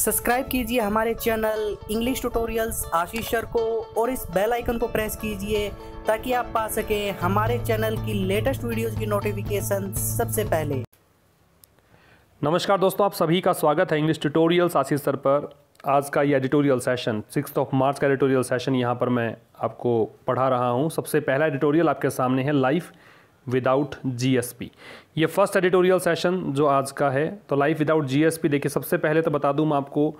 Subscribe कीजिए हमारे channel English tutorials Ashish sir को और इस बेल आइकन को प्रेस कीजिए ताकि आप पा सकें हमारे चैनल की लेटेस्ट वीडियोस की नोटिफिकेशन सबसे पहले नमस्कार दोस्तों आप सभी का स्वागत है इंग्लिश ट्यूटोरियल्स आशीष सर पर आज का ये editorial session six of March का एडिटोरियल सेशन यहाँ पर मैं आपको पढ़ा रहा हूँ सबसे पहला एडिटोरियल आपके सामने है लाइफ विदाउट जीएसपी ये फर्स्ट एडिटोरियल सेशन जो आज का है तो लाइफ विदाउट जीएसपी देखिए सबसे पहले तो बता दूं मैं आपको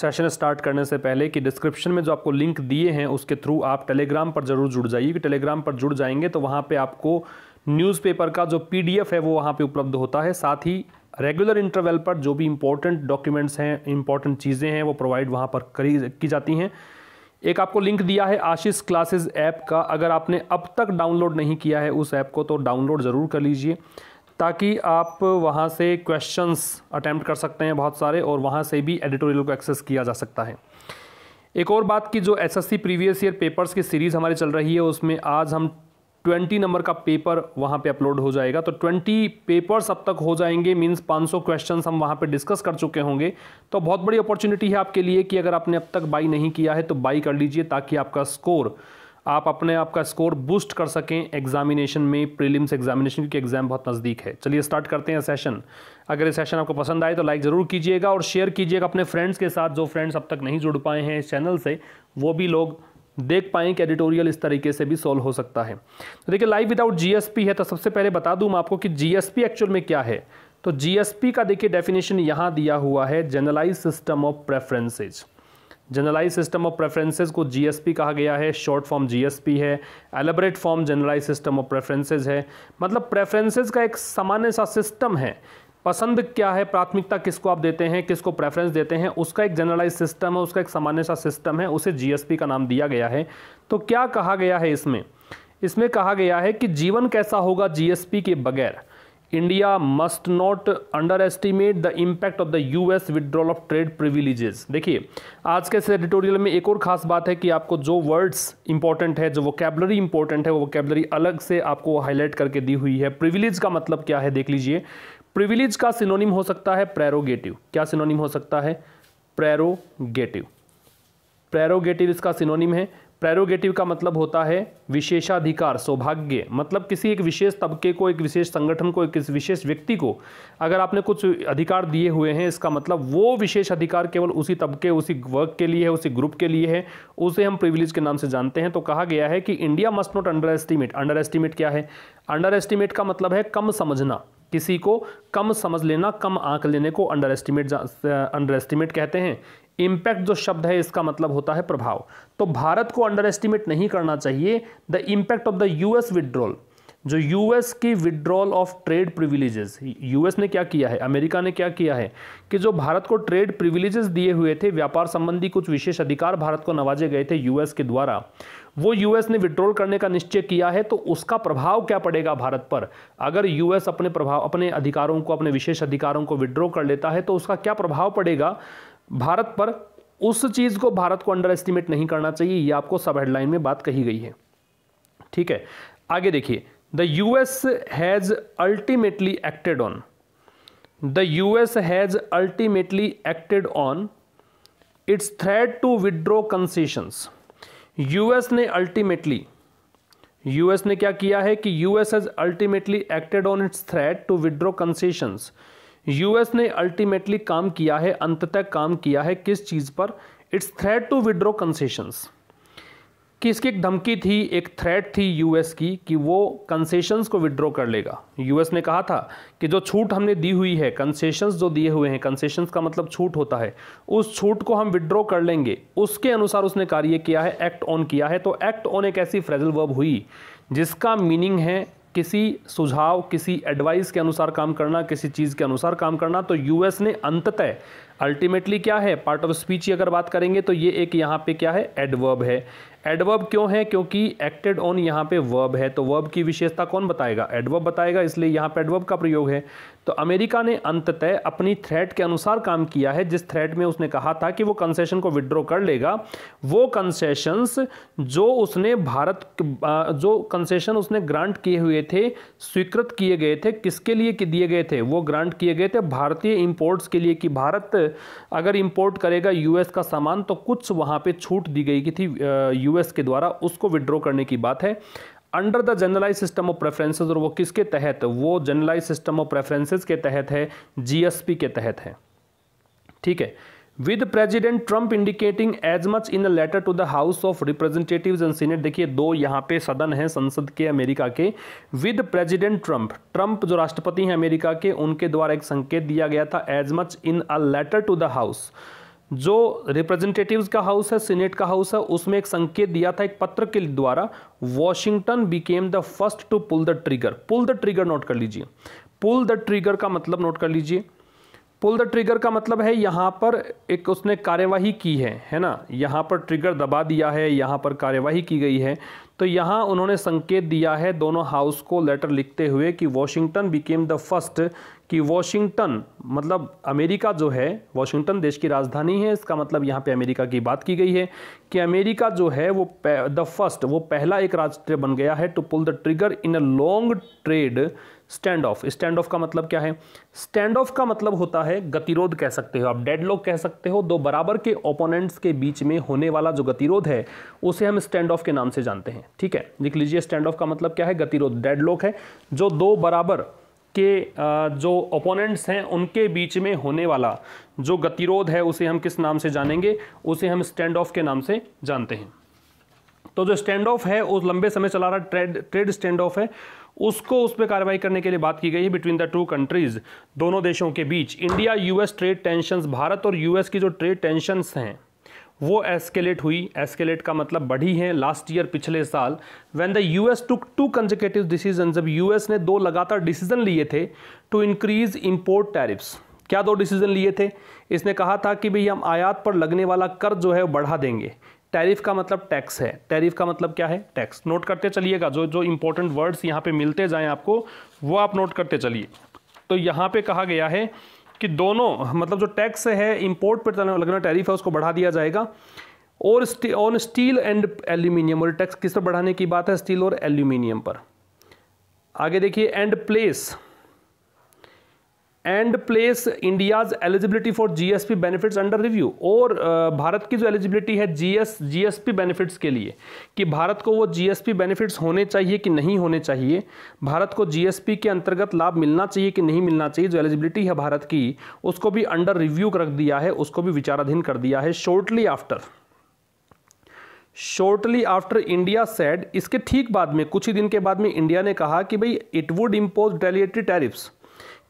सेशन स्टार्ट करने से पहले कि डिस्क्रिप्शन में जो आपको लिंक दिए हैं उसके थ्रू आप टेलीग्राम पर ज़रूर जुड़ जाइए कि टेलीग्राम पर जुड़ जाएंगे तो वहाँ पर आपको न्यूज़पेपर का जो एफ है वो वहाँ पर उपलब्ध होता है साथ ही रेगुलर इंटरवल पर जो भी इम्पोर्टेंट डॉक्यूमेंट्स हैं इंपॉर्टेंट चीज़ें हैं वो प्रोवाइड वहाँ पर करी की जाती हैं एक आपको लिंक दिया है आशीष क्लासेस ऐप का अगर आपने अब तक डाउनलोड नहीं किया है उस ऐप को तो डाउनलोड ज़रूर कर लीजिए ताकि आप वहाँ से क्वेश्चंस अटैम्प्ट कर सकते हैं बहुत सारे और वहाँ से भी एडिटोरियल को एक्सेस किया जा सकता है एक और बात की जो एसएससी प्रीवियस ईयर पेपर्स की सीरीज़ हमारी चल रही है उसमें आज हम ट्वेंटी नंबर का पेपर वहाँ पे अपलोड हो जाएगा तो ट्वेंटी पेपर्स अब तक हो जाएंगे मीन्स पाँच सौ क्वेश्चन हम वहाँ पे डिस्कस कर चुके होंगे तो बहुत बड़ी अपॉर्चुनिटी है आपके लिए कि अगर आपने अब तक बाई नहीं किया है तो बाई कर लीजिए ताकि आपका स्कोर आप अपने आपका स्कोर बूस्ट कर सकें एग्जामिनेशन में प्रीलिम्स एग्जामिनेशन क्योंकि एग्जाम बहुत नज़दीक है चलिए स्टार्ट करते हैं सेशन अगर ये सेशन आपको पसंद आए तो लाइक ज़रूर कीजिएगा और शेयर कीजिएगा अपने फ्रेंड्स के साथ जो फ्रेंड्स अब तक नहीं जुड़ पाए हैं इस चैनल से वो भी लोग देख पाएँ कि एडिटोरियल इस तरीके से भी सॉल्व हो सकता है तो देखिए लाइव विदाउट जीएसपी है तो सबसे पहले बता दूं मैं आपको कि जीएसपी एक्चुअल में क्या है तो जीएसपी का देखिए डेफिनेशन यहाँ दिया हुआ है generalise system of preferences generalise system of preferences को जीएसपी कहा गया है शॉर्ट फॉर्म जीएसपी है elaborate form generalise system of preferences है मतलब प्रेफरेंसेज का एक सामान्य सा सिस्टम है पसंद क्या है प्राथमिकता किसको आप देते हैं किसको प्रेफरेंस देते हैं उसका एक जनरलाइज सिस्टम है उसका एक सामान्य सा सिस्टम है उसे जीएसपी का नाम दिया गया है तो क्या कहा गया है इसमें इसमें कहा गया है कि जीवन कैसा होगा जीएसपी के बगैर India must not underestimate the impact of the US withdrawal of trade privileges देखिए आज के इस एडिटोरियल में एक और खास बात है कि आपको जो वर्ड्स इंपॉर्टेंट है जो वोकेबलरी इंपॉर्टेंट है वो वोकेबलरी अलग से आपको हाईलाइट करके दी हुई है प्रिविलेज का मतलब क्या है देख लीजिए प्रिविलेज का सिनोनिम हो सकता है प्रेरोगेटिव क्या सिनोनिम हो सकता है प्रेरोगेटिव प्रेरोगेटिव इसका सिनोनिम है प्रेरोगेटिव का मतलब होता है विशेषाधिकार सौभाग्य मतलब किसी एक विशेष तबके को एक विशेष संगठन को एक विशेष व्यक्ति को अगर आपने कुछ अधिकार दिए हुए हैं इसका मतलब वो विशेष अधिकार केवल उसी तबके उसी वर्ग के लिए है उसी ग्रुप के लिए है उसे हम प्रिविलेज के नाम से जानते हैं तो कहा गया है कि India must not underestimate underestimate क्या है अंडर एस्टिमेट का मतलब है कम समझना किसी को कम समझ लेना कम आंक लेने को अंडर एस्टिमेट अंडर एस्टिमेट कहते हैं इम्पैक्ट जो शब्द है इसका मतलब होता है प्रभाव तो भारत को अंडर एस्टिमेट नहीं करना चाहिए the impact of the US withdrawal जो यूएस की withdrawal of trade privileges US ने क्या किया है अमेरिका ने क्या किया है कि जो भारत को ट्रेड प्रिविलेजेस दिए हुए थे व्यापार संबंधी कुछ विशेष अधिकार भारत को नवाजे गए थे यूएस के द्वारा वो यूएस ने विड्रॉल करने का निश्चय किया है तो उसका प्रभाव क्या पड़ेगा भारत पर अगर यूएस अपने प्रभाव अपने अधिकारों को अपने विशेष अधिकारों को विड्रॉ कर लेता है तो उसका क्या प्रभाव पड़ेगा भारत पर उस चीज़ को भारत को अंडर एस्टिमेट नहीं करना चाहिए यह आपको सब हेडलाइन में बात कही गई है ठीक है आगे देखिए the us has ultimately acted on the has ultimately acted on its threat to withdraw concessions concessions US ने अल्टीमेटली यूएस ने क्या किया है कि US has ultimately acted on its threat to withdraw concessions US ने ultimately काम किया है अंततः काम किया है किस चीज़ पर its threat to withdraw concessions कि इसकी एक धमकी थी एक थ्रेट थी यूएस की कि वो कंसेशंस को विड्रॉ कर लेगा यूएस ने कहा था कि जो छूट हमने दी हुई है कंसेशंस जो दिए हुए हैं कंसेशंस का मतलब छूट होता है उस छूट को हम विड्रॉ कर लेंगे उसके अनुसार उसने कार्य किया है एक्ट ऑन किया है तो एक्ट ऑन एक ऐसी फ्रेजल वर्ब हुई जिसका मीनिंग है किसी सुझाव किसी एडवाइस के अनुसार काम करना किसी चीज़ के अनुसार काम करना तो यूएस ने अंततः अल्टीमेटली क्या है पार्ट ऑफ स्पीच की अगर बात करेंगे तो ये एक यहाँ पे क्या है एडवर्ब है एडवर्ब क्यों है क्योंकि एक्टेड ऑन यहाँ पे वर्ब है तो वर्ब की विशेषता कौन बताएगा एडवर्ब बताएगा इसलिए यहाँ पे एडवर्ब का प्रयोग है तो अमेरिका ने अंततः अपनी थ्रेट के अनुसार काम किया है जिस थ्रेट में उसने कहा था कि वो कंसेशन को विड्रॉ कर लेगा वो कंसेशंस जो उसने भारत जो कंसेशन उसने ग्रांट किए हुए थे स्वीकृत किए गए थे किसके लिए कि दिए गए थे वो ग्रांट किए गए थे भारतीय इम्पोर्ट्स के लिए कि भारत अगर इंपोर्ट करेगा यूएस का सामान तो कुछ वहाँ पर छूट दी गई की थी यूएस के द्वारा उसको विड्रॉ करने की बात है under the generalise system of preferences और वो किसके तहत वो जनरलाइज सिस्टम ऑफ प्रेफरेंसेज के तहत है जीएसपी के तहत है ठीक है with President Trump indicating as much in a letter to the House of Representatives and Senate देखिए दो यहाँ पे सदन हैं संसद के अमेरिका के विद प्रेजिडेंट ट्रंप ट्रंप जो राष्ट्रपति हैं अमेरिका के उनके द्वारा एक संकेत दिया गया था as much in a letter to the house जो रिप्रेजेंटेटिव्स का हाउस है सीनेट का हाउस है उसमें एक संकेत दिया था एक पत्र के द्वारा Washington became the first to pull the trigger pull the trigger note कर लीजिए पुल द ट्रिगर का मतलब नोट कर लीजिए पुल द ट्रिगर का मतलब है यहाँ पर एक उसने कार्यवाही की है है ना यहाँ पर ट्रिगर दबा दिया है यहाँ पर कार्यवाही की गई है तो यहाँ उन्होंने संकेत दिया है दोनों हाउस को लेटर लिखते हुए कि वॉशिंगटन बिकेम द फर्स्ट कि वॉशिंगटन मतलब अमेरिका जो है वॉशिंगटन देश की राजधानी है इसका मतलब यहाँ पे अमेरिका की बात की गई है कि अमेरिका जो है वो द फर्स्ट वो पहला एक राष्ट्र बन गया है to pull the trigger in a long trade standoff standoff का मतलब क्या है स्टैंड ऑफ का मतलब होता है गतिरोध कह सकते हो आप डेड लॉक कह सकते हो दो बराबर के ओपोनेंट्स के बीच में होने वाला जो गतिरोध है उसे हम स्टैंड ऑफ के नाम से जानते हैं ठीक है लिख लीजिए स्टैंड ऑफ का मतलब क्या है गतिरोध डेड लॉक है जो दो बराबर के जो ओपोनेंट्स हैं उनके बीच में होने वाला जो गतिरोध है उसे हम किस नाम से जानेंगे उसे हम स्टैंड ऑफ के नाम से जानते हैं तो जो स्टैंड ऑफ है उस लंबे समय चला रहा ट्रेड ट्रेड स्टैंड ऑफ है उसको उस पर कार्रवाई करने के लिए बात की गई है बिटवीन द टू कंट्रीज दोनों देशों के बीच India US trade tension Bharat और यूएस की जो ट्रेड टेंशन हैं वो एस्केलेट हुई एस्केलेट का मतलब बढ़ी है लास्ट ईयर पिछले साल when the US took two consecutive decision जब यूएस ने दो लगातार डिसीजन लिए थे टू इंक्रीज इंपोर्ट टैरिफ्स क्या दो डिसीजन लिए थे इसने कहा था कि भाई हम आयात पर लगने वाला कर जो है बढ़ा देंगे टैरिफ का मतलब टैक्स है टैरिफ का मतलब क्या है टैक्स नोट करते चलिएगा जो जो इंपॉर्टेंट वर्ड्स यहाँ पे मिलते जाएं आपको वो आप नोट करते चलिए तो यहाँ पे कहा गया है कि दोनों मतलब जो टैक्स है इम्पोर्ट पर लगना टैरिफ है उसको बढ़ा दिया जाएगा और ऑन स्टील एंड एल्यूमिनियम और टैक्स किस पर बढ़ाने की बात है स्टील और एल्यूमिनियम पर आगे देखिए and place and place India's eligibility for GSP benefits under review और भारत की जो एलिजिबिलिटी है जीएस जीएसपी बेनिफिट्स के लिए कि भारत को वो जीएसपी बेनिफिट्स होने चाहिए कि नहीं होने चाहिए भारत को जीएसपी के अंतर्गत लाभ मिलना चाहिए कि नहीं मिलना चाहिए जो एलिजिबिलिटी है भारत की उसको भी अंडर रिव्यू रख दिया है उसको भी विचाराधीन कर दिया है shortly after shortly after India said इसके ठीक बाद में कुछ ही दिन के बाद में इंडिया ने कहा कि भाई it would impose retaliatory tariffs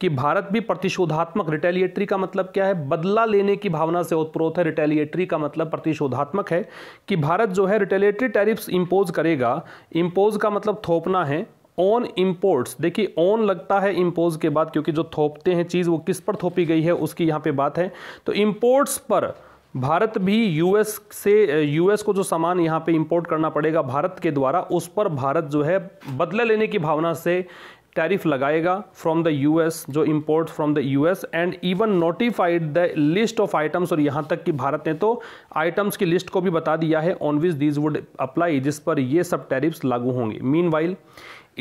कि भारत भी प्रतिशोधात्मक रिटेलिएटरी का मतलब क्या है बदला लेने की भावना से उत्प्रोत है रिटेलिएटरी का मतलब प्रतिशोधात्मक है कि भारत जो है रिटेलिएटरी टैरिफ्स इम्पोज करेगा इम्पोज का मतलब थोपना है ऑन इम्पोर्ट्स देखिए ऑन लगता है इम्पोज के बाद क्योंकि जो थोपते हैं चीज़ वो किस पर थोपी गई है उसकी यहाँ पे बात है तो इम्पोर्ट्स पर भारत भी यूएस से यूएस को जो सामान यहाँ पे इंपोर्ट करना पड़ेगा भारत के द्वारा उस पर भारत जो है बदला लेने की भावना से टैरिफ लगाएगा फ्रॉम द यूएस जो import from the US and even notified the list of items और यहाँ तक कि भारत ने तो आइटम्स की लिस्ट को भी बता दिया है on which these would apply जिस पर ये सब टैरिफ्स लागू होंगे मीन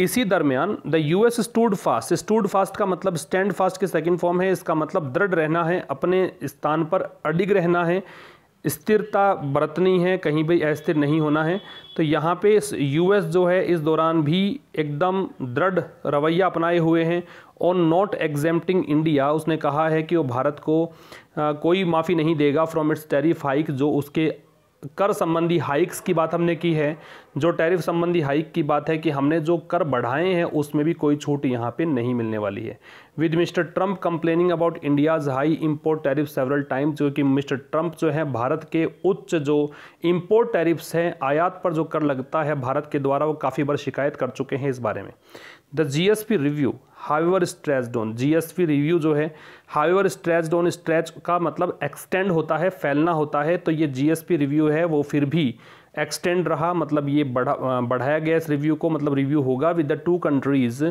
इसी दरमियान the US stood fast stood fast का मतलब स्टैंड फास्ट के सेकेंड फॉर्म है इसका मतलब दृढ़ रहना है अपने स्थान पर अडिग रहना है स्थिरता बरतनी है कहीं भी अस्थिर नहीं होना है तो यहाँ पे यूएस जो है इस दौरान भी एकदम दृढ़ रवैया अपनाए हुए हैं और नॉट एग्जेम्प्टिंग इंडिया उसने कहा है कि वो भारत को आ, कोई माफ़ी नहीं देगा फ्रॉम इट्स टेरिफ हाइक जो उसके कर संबंधी हाइक्स की बात हमने की है जो टैरिफ संबंधी हाइक की बात है कि हमने जो कर बढ़ाए हैं उसमें भी कोई छूट यहाँ पे नहीं मिलने वाली है with Mr Trump complaining about India's high import tariff several time जो कि मिस्टर ट्रंप जो है भारत के उच्च जो इंपोर्ट टैरिफ्स हैं आयात पर जो कर लगता है भारत के द्वारा वो काफ़ी बार शिकायत कर चुके हैं इस बारे में the G S P review however stretched on G S P review जो है हावेवर स्ट्रेच डोन स्ट्रेच का मतलब एक्सटेंड होता है फैलना होता है तो ये जी एस पी रिव्यू है वो फिर भी एक्सटेंड रहा मतलब ये बढ़ा बढ़ाया गया इस रिव्यू को मतलब रिव्यू होगा with the two countries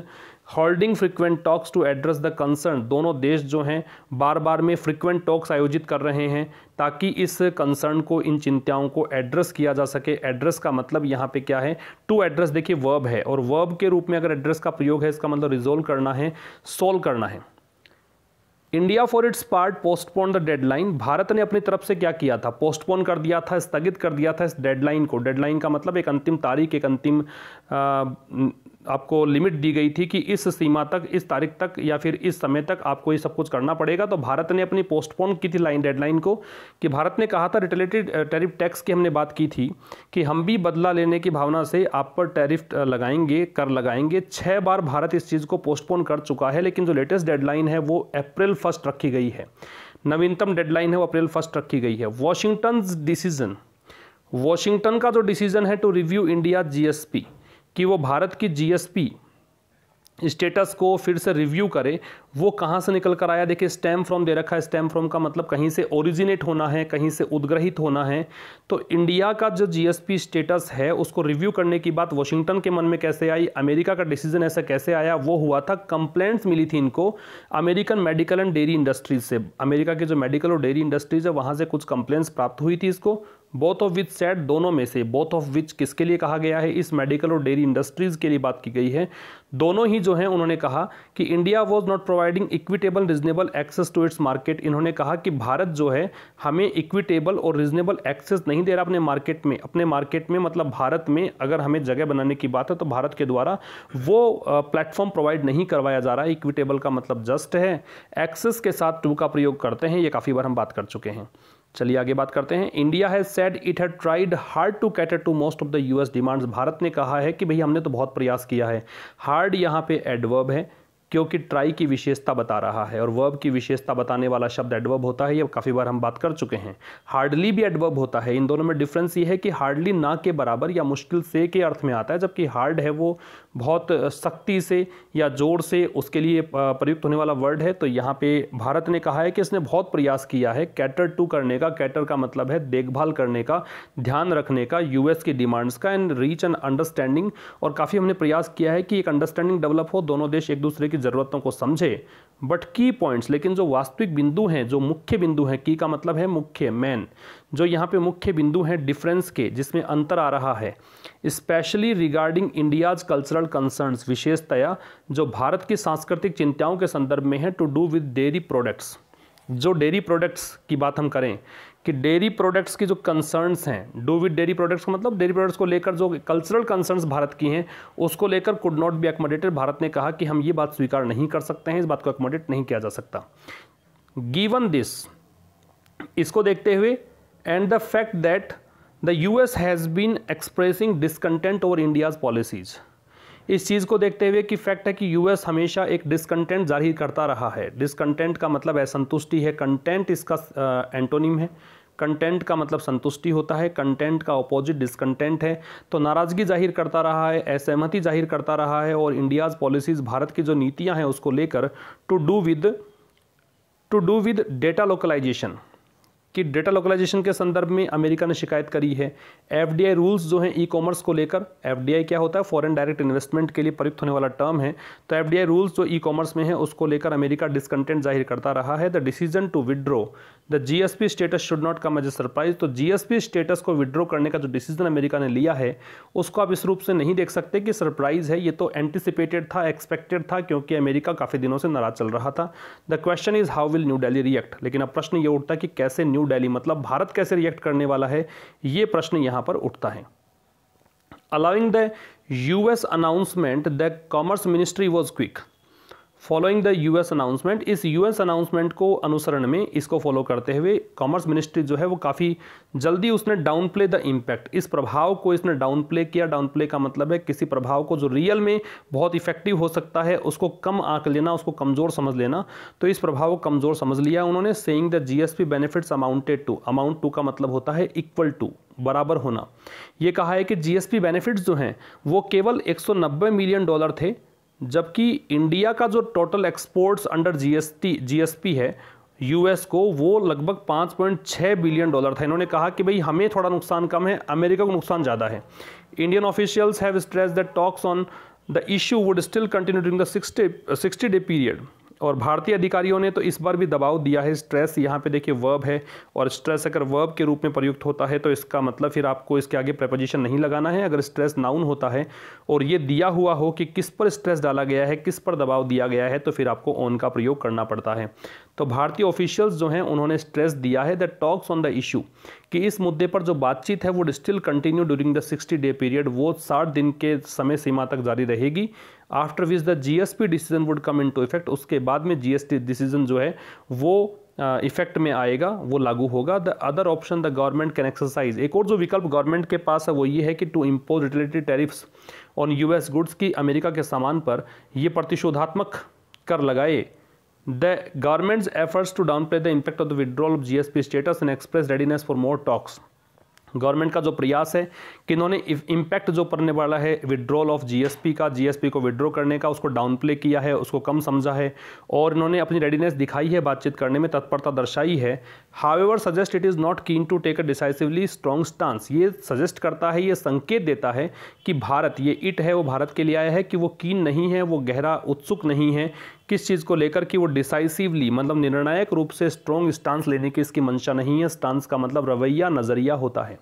holding frequent talks to address the concern दोनों देश जो हैं बार बार में फ्रिक्वेंट टॉक्स आयोजित कर रहे हैं ताकि इस कंसर्न को इन चिंताओं को एड्रेस किया जा सके एड्रेस का मतलब यहाँ पे क्या है टू एड्रेस देखिए वर्ब है और वर्ब के रूप में अगर एड्रेस का प्रयोग है इसका मतलब रिजोल्व करना है सोल्व करना है India for its part postpone the deadline Bharat ने अपनी तरफ से क्या किया था पोस्टपोन कर दिया था स्थगित कर दिया था इस डेडलाइन को डेडलाइन का मतलब एक अंतिम तारीख एक अंतिम आपको लिमिट दी गई थी कि इस सीमा तक इस तारीख तक या फिर इस समय तक आपको ये सब कुछ करना पड़ेगा तो भारत ने अपनी पोस्टपोन की थी लाइन डेडलाइन को कि भारत ने कहा था रिटेलेटेड टैरिफ टैक्स की हमने बात की थी कि हम भी बदला लेने की भावना से आप पर टैरिफ लगाएंगे कर लगाएंगे छः बार भारत इस चीज़ को पोस्टपोन कर चुका है लेकिन जो लेटेस्ट डेडलाइन है वो अप्रैल फर्स्ट रखी गई है नवीनतम डेडलाइन है वो अप्रैल फर्स्ट रखी गई है वॉशिंगटन डिसीजन वॉशिंगटन का जो डिसीजन है टू रिव्यू इंडिया जीएसपी कि वो भारत की जीएसपी स्टेटस को फिर से रिव्यू करे वो कहाँ से निकल कर आया देखिए स्टैम्प फ्रॉम दे रखा है स्टैम्प फ्रॉम का मतलब कहीं से ओरिजिनेट होना है कहीं से उद्ग्रहित होना है तो इंडिया का जो जीएसपी स्टेटस है उसको रिव्यू करने की बात वाशिंगटन के मन में कैसे आई अमेरिका का डिसीजन ऐसा कैसे आया वो हुआ था कंप्लेंट्स मिली थी इनको American medical and dairy industries से अमेरिका की जो मेडिकल और डेयरी इंडस्ट्रीज है वहाँ से कुछ कंप्लेंट्स प्राप्त हुई थी इसको बोथ ऑफ विच सेट दोनों में से बोथ ऑफ विच किसके लिए कहा गया है इस मेडिकल और डेयरी इंडस्ट्रीज़ के लिए बात की गई है दोनों ही जो है उन्होंने कहा कि India was not providing equitable reasonable access to its market इन्होंने कहा कि भारत जो है हमें इक्विटेबल और रिजनेबल एक्सेस नहीं दे रहा अपने मार्केट में अपने मार्केट में मतलब भारत में अगर हमें जगह बनाने की बात है तो भारत के द्वारा वो प्लेटफॉर्म प्रोवाइड नहीं करवाया जा रहा है इक्विटेबल का मतलब जस्ट है एक्सेस के साथ टू का प्रयोग करते हैं ये काफ़ी बार हम बात कर चुके हैं चलिए आगे बात करते हैं India has said it had tried hard to cater to most of the US demands Bharat ने कहा है कि भाई हमने तो बहुत प्रयास किया है हार्ड यहाँ पे एडवर्ब है क्योंकि ट्राई की विशेषता बता रहा है और वर्ब की विशेषता बताने वाला शब्द एडवर्ब होता है ये काफ़ी बार हम बात कर चुके हैं हार्डली भी एडवर्ब होता है इन दोनों में डिफरेंस ये है कि हार्डली ना के बराबर या मुश्किल से के अर्थ में आता है जबकि हार्ड है वो बहुत सख्ती से या जोर से उसके लिए प्रयुक्त होने वाला वर्ड है तो यहाँ पे भारत ने कहा है कि इसने बहुत प्रयास किया है कैटर टू करने का कैटर का मतलब है देखभाल करने का ध्यान रखने का यूएस की डिमांड्स का एंड रीच एंड अंडरस्टैंडिंग और काफ़ी हमने प्रयास किया है कि एक अंडरस्टैंडिंग डेवलप हो दोनों देश एक दूसरे की की ज़रूरतों को समझे बट की पॉइंट्स लेकिन जो वास्तविक बिंदु हैं जो मुख्य बिंदु हैं की का मतलब है मुख्य मैन जो यहाँ पे मुख्य बिंदु हैं डिफरेंस के जिसमें अंतर आ रहा है specially regarding India's cultural concerns विशेषतया जो भारत की सांस्कृतिक चिंताओं के संदर्भ में है to do with dairy products जो डेयरी प्रोडक्ट्स की बात हम करें कि डेयरी प्रोडक्ट्स की जो कंसर्न्स हैं डू विद डेयरी प्रोडक्ट्स का मतलब डेयरी प्रोडक्ट्स को लेकर जो कल्चरल कंसर्न्स भारत की हैं उसको लेकर could not be accommodated Bharat ने कहा कि हम ये बात स्वीकार नहीं कर सकते हैं इस बात को एकोमोडेट नहीं किया जा सकता गिवन दिस इसको देखते हुए and the fact that the U S has been expressing discontent over India's policies इस चीज़ को देखते हुए कि फैक्ट है कि यूएस हमेशा एक डिसकंटेंट जाहिर करता रहा है डिसकंटेंट का मतलब असंतुष्टि है कंटेंट इसका एंटोनिम है कंटेंट का मतलब संतुष्टि होता है कंटेंट का अपोजिट डिसकंटेंट है तो नाराज़गी जाहिर करता रहा है असहमति जाहिर करता रहा है और इंडियाज़ पॉलिसीज़ भारत की जो नीतियाँ हैं उसको लेकर to do with to do with data localisation कि डेटा लोकलाइजेशन के संदर्भ में अमेरिका ने शिकायत करी है एफ रूल्स जो हैं ई कॉमर्स को लेकर एफ क्या होता है फॉरेन डायरेक्ट इन्वेस्टमेंट के लिए प्रयुक्त होने वाला टर्म है तो एफ रूल्स जो ई कॉमर्स में है उसको लेकर अमेरिका डिसकंटेंट जाहिर करता रहा है the decision to withdraw the GSP status should not come as a surprise तो जीएसपी स्टेटस को विड्रॉ करने का जो डिसीजन अमेरिका ने लिया है उसको आप इस रूप से नहीं देख सकते कि सरप्राइज है ये तो एंटिसिपेटेड था एक्सपेक्टेड था क्योंकि अमेरिका काफ़ी दिनों से नाराज चल रहा था the question is how will New Delhi react लेकिन अब प्रश्न ये उठता कि कैसे न्यू न्यू दिल्ली मतलब भारत कैसे रिएक्ट करने वाला है ये प्रश्न यहां पर उठता है allowing the US announcement the commerce ministry was quick following the US announcement इस यूएस अनाउंसमेंट को अनुसरण में इसको फॉलो करते हुए कॉमर्स मिनिस्ट्री जो है वो काफ़ी जल्दी उसने डाउन प्ले द इम्पैक्ट इस प्रभाव को इसने डाउन प्ले किया डाउन प्ले का मतलब है किसी प्रभाव को जो रियल में बहुत इफेक्टिव हो सकता है उसको कम आंक लेना उसको कमज़ोर समझ लेना तो इस प्रभाव को कमज़ोर समझ लिया उन्होंने saying the GSP benefits amounted to amount to का मतलब होता है इक्वल टू बराबर होना ये कहा है कि जीएसपी बेनिफिट्स जो हैं वो केवल नब्बे मिलियन डॉलर थे जबकि इंडिया का जो total exports under GST GSP है यूएस को वो लगभग 5.6 बिलियन डॉलर था इन्होंने कहा कि भाई हमें थोड़ा नुकसान कम है अमेरिका को नुकसान ज़्यादा है Indian officials have stress that talks on the issue would still continue during the sixty day period और भारतीय अधिकारियों ने तो इस बार भी दबाव दिया है स्ट्रेस यहाँ पे देखिए वर्ब है और स्ट्रेस अगर वर्ब के रूप में प्रयुक्त होता है तो इसका मतलब फिर आपको इसके आगे प्रपोजिशन नहीं लगाना है अगर स्ट्रेस नाउन होता है और ये दिया हुआ हो कि किस पर स्ट्रेस डाला गया है किस पर दबाव दिया गया है तो फिर आपको ऑन का प्रयोग करना पड़ता है तो भारतीय ऑफिशियल्स जो हैं उन्होंने स्ट्रेस दिया है that talks on the issue कि इस मुद्दे पर जो बातचीत है वो still continue during the sixty day period वो साठ दिन के समय सीमा तक जारी रहेगी after which the GSP decision would come into effect उसके बाद में जीएसटी डिसीजन जो है वो इफेक्ट में आएगा वो लागू होगा the other option the government can exercise एक और जो विकल्प गवर्नमेंट के पास है वो ये है कि to impose related tariffs on US goods की अमेरिका के सामान पर ये प्रतिशोधात्मक कर लगाए The government's efforts to downplay the impact of the withdrawal of GSP status and express readiness for more talks. Government का जो प्रयास है कि इन्होंने इम्पैक्ट जो पड़ने वाला है विड्रॉल ऑफ जीएसपी का जीएसपी को विड्रॉ करने का उसको डाउन प्ले किया है उसको कम समझा है और इन्होंने अपनी रेडीनेस दिखाई है बातचीत करने में तत्परता दर्शाई है ever suggest it is not keen to take a decisively strong stance ये सजेस्ट करता है ये संकेत देता है कि भारत ये इट है वो भारत के लिए आया है कि वो कीन नहीं है वो गहरा उत्सुक नहीं है किस चीज़ को लेकर कि वो डिसाइसिवली मतलब निर्णायक रूप से स्ट्रॉन्ग स्टांस लेने की इसकी मंशा नहीं है स्टांस का मतलब रवैया नज़रिया होता है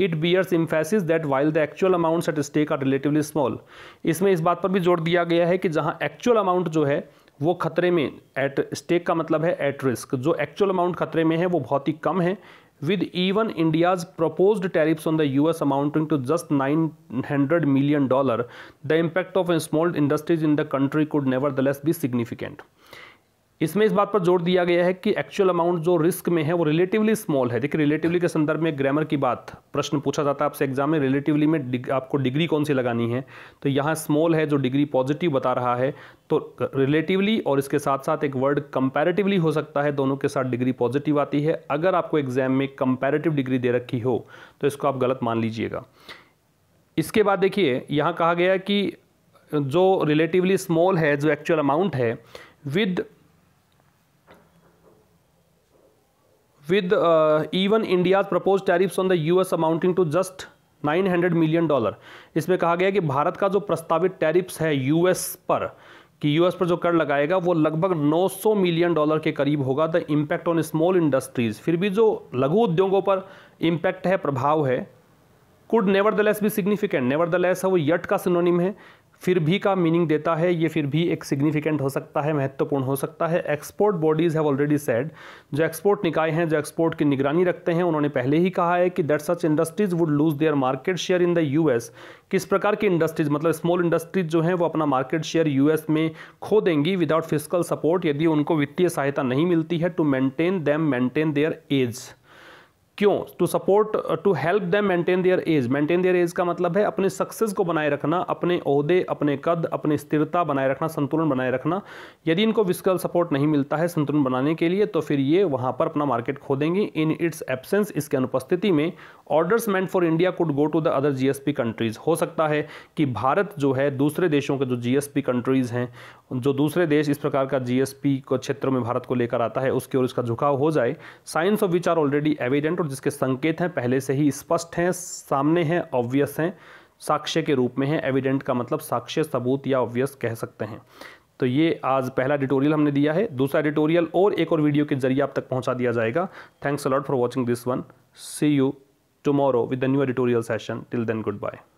it bears emphasis that while the actual amounts at stake are relatively small इसमें इस बात पर भी जोर दिया गया है कि जहाँ एक्चुअल अमाउंट जो है वो खतरे में एट स्टेक का मतलब है एट रिस्क जो एक्चुअल अमाउंट खतरे में है वो बहुत ही कम है with even India's proposed tariffs on the US amounting to just $900 million, the impact of small industries in the country could nevertheless be significant. इसमें इस बात पर जोर दिया गया है कि एक्चुअल अमाउंट जो रिस्क में है वो रिलेटिवली स्मॉल है देखिए रिलेटिवली के संदर्भ में ग्रामर की बात प्रश्न पूछा जाता है आपसे एग्जाम में रिलेटिवली में डिग, आपको डिग्री कौन सी लगानी है तो यहाँ स्मॉल है जो डिग्री पॉजिटिव बता रहा है तो रिलेटिवली और इसके साथ साथ एक वर्ड कंपेरेटिवली हो सकता है दोनों के साथ डिग्री पॉजिटिव आती है अगर आपको एग्जाम में कंपेरेटिव डिग्री दे रखी हो तो इसको आप गलत मान लीजिएगा इसके बाद देखिए यहाँ कहा गया कि जो रिलेटिवली स्मॉल है जो एक्चुअल अमाउंट है with with even uh, even propose proposed on on the amounting to just just 900 million dollar इसमें कहा गया कि भारत का जो प्रस्तावित टैरिफ्स है यूएस पर कि यूएस पर जो कर लगाएगा वो लगभग 900 मिलियन डॉलर के करीब होगा the impact on small industries फिर भी जो लघु उद्योगों पर इम्पैक्ट है प्रभाव है कुड नेवर द लेस भी सिग्निफिकेंट नेवर द लेस है वो यट का सिनोनिम है फिर भी का मीनिंग देता है ये फिर भी एक सिग्निफिकेंट हो सकता है महत्वपूर्ण हो सकता है export bodies have already said जो एक्सपोर्ट निकाय हैं जो एक्सपोर्ट की निगरानी रखते हैं उन्होंने पहले ही कहा है कि that such industries would lose their market share in the US किस प्रकार की इंडस्ट्रीज़ मतलब स्मॉल इंडस्ट्रीज जो हैं वो अपना मार्केट शेयर यूएस में खो देंगी विदाउट फिजिकल सपोर्ट यदि उनको वित्तीय सहायता नहीं मिलती है to maintain them maintain their edge क्यों to support to help them maintain their edge maintain their edge का मतलब है अपने सक्सेस को बनाए रखना अपने अहदे अपने कद अपनी स्थिरता बनाए रखना संतुलन बनाए रखना यदि इनको विस्कल सपोर्ट नहीं मिलता है संतुलन बनाने के लिए तो फिर ये वहाँ पर अपना मार्केट खो देंगी इन इट्स एब्सेंस इसके अनुपस्थिति में orders meant for India could go to the other जी कंट्रीज़ हो सकता है कि भारत जो है दूसरे देशों के जो जी कंट्रीज़ हैं जो दूसरे देश इस प्रकार का जी को क्षेत्र में भारत को लेकर आता है उसकी ओर इसका झुकाव हो जाए signs of which are already evident और जिसके संकेत हैं पहले से ही स्पष्ट हैं सामने हैं ऑब्वियस हैं साक्ष्य के रूप में है एविडेंट का मतलब साक्ष्य सबूत या ऑब्वियस कह सकते हैं तो ये आज पहला एडिटोरियल हमने दिया है दूसरा एडिटोरियल और एक और वीडियो के जरिए आप तक पहुंचा दिया जाएगा thanks a lot for watching this one see you tomorrow with the new editorial session till then good bye